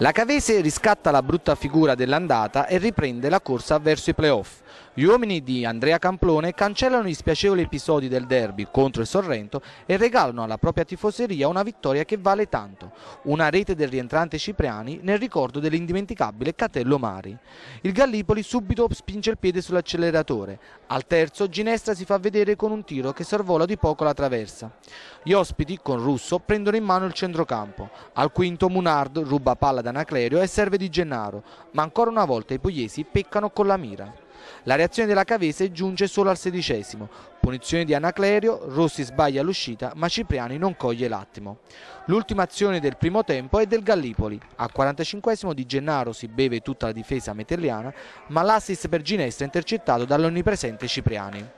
La Cavese riscatta la brutta figura dell'andata e riprende la corsa verso i playoff. Gli uomini di Andrea Camplone cancellano gli spiacevoli episodi del derby contro il Sorrento e regalano alla propria tifoseria una vittoria che vale tanto, una rete del rientrante Cipriani nel ricordo dell'indimenticabile Catello Mari. Il Gallipoli subito spinge il piede sull'acceleratore. Al terzo Ginestra si fa vedere con un tiro che sorvola di poco la traversa. Gli ospiti, con Russo, prendono in mano il centrocampo. Al quinto Munard ruba palla da Anaclerio e serve di Gennaro, ma ancora una volta i pugliesi peccano con la mira. La reazione della Cavese giunge solo al sedicesimo. Punizione di Anaclerio, Rossi sbaglia l'uscita ma Cipriani non coglie l'attimo. L'ultima azione del primo tempo è del Gallipoli. Al 45 di Gennaro si beve tutta la difesa metelliana ma l'assist per Ginestra è intercettato dall'onnipresente Cipriani.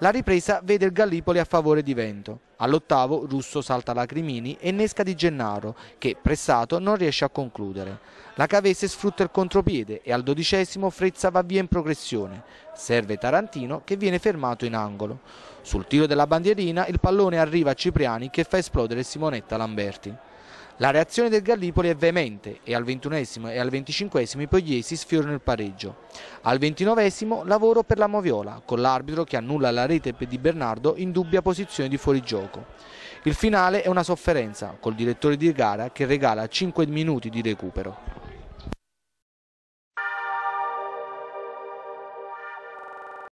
La ripresa vede il Gallipoli a favore di Vento. All'ottavo Russo salta Lacrimini e Nesca di Gennaro che, pressato, non riesce a concludere. La Cavese sfrutta il contropiede e al dodicesimo Frezza va via in progressione. Serve Tarantino che viene fermato in angolo. Sul tiro della bandierina il pallone arriva a Cipriani che fa esplodere Simonetta Lamberti. La reazione del Gallipoli è veemente e al 21 e al 25 i pogliesi sfiorano il pareggio. Al 29 lavoro per la Moviola, con l'arbitro che annulla la rete di Bernardo in dubbia posizione di fuorigioco. Il finale è una sofferenza, col direttore di gara che regala 5 minuti di recupero.